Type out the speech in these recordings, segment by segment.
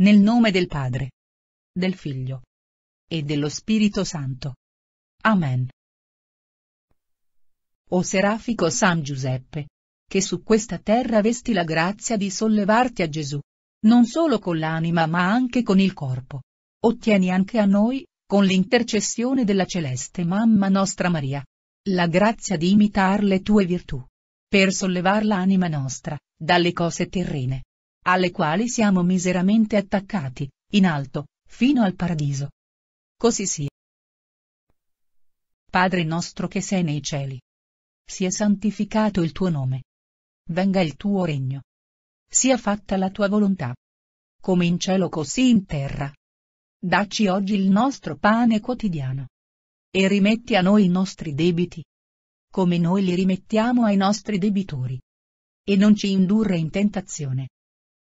Nel nome del Padre, del Figlio e dello Spirito Santo. Amen. O serafico San Giuseppe, che su questa terra vesti la grazia di sollevarti a Gesù, non solo con l'anima ma anche con il corpo. Ottieni anche a noi, con l'intercessione della celeste Mamma nostra Maria, la grazia di imitar le tue virtù, per sollevar l'anima nostra, dalle cose terrene alle quali siamo miseramente attaccati, in alto, fino al paradiso. Così sia. Padre nostro che sei nei cieli. Sia santificato il tuo nome. Venga il tuo regno. Sia fatta la tua volontà. Come in cielo così in terra. Dacci oggi il nostro pane quotidiano. E rimetti a noi i nostri debiti. Come noi li rimettiamo ai nostri debitori. E non ci indurre in tentazione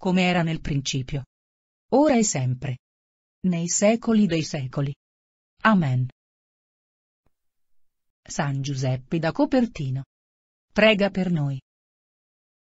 come era nel principio. Ora e sempre. Nei secoli dei secoli. Amen. San Giuseppe da Copertino. Prega per noi.